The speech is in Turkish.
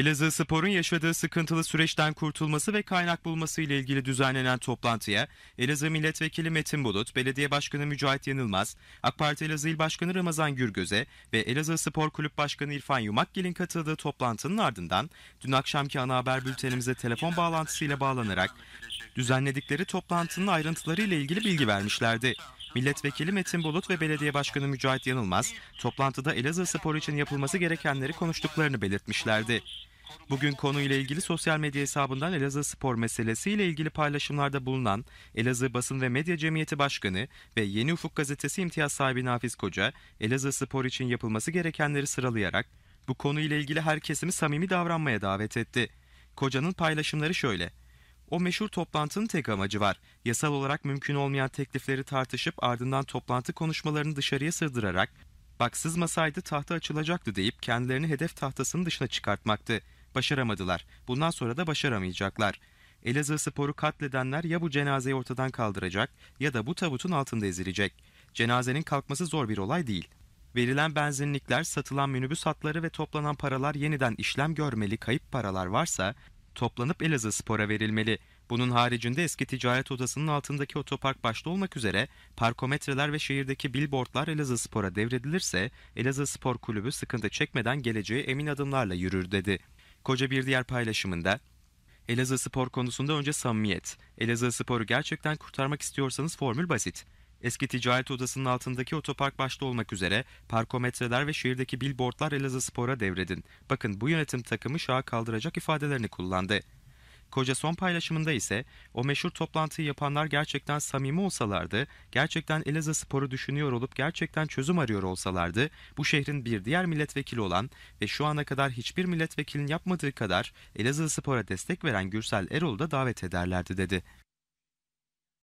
Elazığ Spor'un yaşadığı sıkıntılı süreçten kurtulması ve kaynak bulması ile ilgili düzenlenen toplantıya Elazığ Milletvekili Metin Bulut, Belediye Başkanı Mücahit Yanılmaz, AK Parti Elazığ İl Başkanı Ramazan Gürgöze ve Elazığ Spor Kulüp Başkanı İrfan Yumakgil'in katıldığı toplantının ardından dün akşamki ana haber bültenimize telefon bağlantısıyla bağlanarak düzenledikleri toplantının ayrıntıları ile ilgili bilgi vermişlerdi. Milletvekili Metin Bulut ve Belediye Başkanı Mücahit Yanılmaz toplantıda Elazığ Spor için yapılması gerekenleri konuştuklarını belirtmişlerdi. Bugün konuyla ilgili sosyal medya hesabından Elazığ spor meselesiyle ilgili paylaşımlarda bulunan Elazığ Basın ve Medya Cemiyeti Başkanı ve Yeni Ufuk Gazetesi imtiyaz sahibi Nafiz Koca, Elazığ spor için yapılması gerekenleri sıralayarak bu konuyla ilgili her samimi davranmaya davet etti. Koca'nın paylaşımları şöyle. O meşhur toplantının tek amacı var. Yasal olarak mümkün olmayan teklifleri tartışıp ardından toplantı konuşmalarını dışarıya sırdırarak bak sızmasaydı tahta açılacaktı deyip kendilerini hedef tahtasının dışına çıkartmaktı. Başaramadılar. Bundan sonra da başaramayacaklar. Elazığ sporu katledenler ya bu cenazeyi ortadan kaldıracak ya da bu tabutun altında ezilecek. Cenazenin kalkması zor bir olay değil. Verilen benzinlikler, satılan minibüs hatları ve toplanan paralar yeniden işlem görmeli kayıp paralar varsa toplanıp Elazığ Spor'a verilmeli. Bunun haricinde eski ticaret odasının altındaki otopark başta olmak üzere parkometreler ve şehirdeki billboardlar Elazığ Spor'a devredilirse Elazığ Spor Kulübü sıkıntı çekmeden geleceği emin adımlarla yürür dedi. Koca bir diğer paylaşımında Elazığ spor konusunda önce samimiyet. Elazığ sporu gerçekten kurtarmak istiyorsanız formül basit. Eski ticaret odasının altındaki otopark başta olmak üzere parkometreler ve şehirdeki billboardlar Elazığ Spor'a devredin. Bakın bu yönetim takımı şaha kaldıracak ifadelerini kullandı. Koca son paylaşımında ise o meşhur toplantıyı yapanlar gerçekten samimi olsalardı, gerçekten Elazığ sporu düşünüyor olup gerçekten çözüm arıyor olsalardı, bu şehrin bir diğer milletvekili olan ve şu ana kadar hiçbir milletvekilin yapmadığı kadar Elazığ spora destek veren Gürsel Erol'u da davet ederlerdi dedi.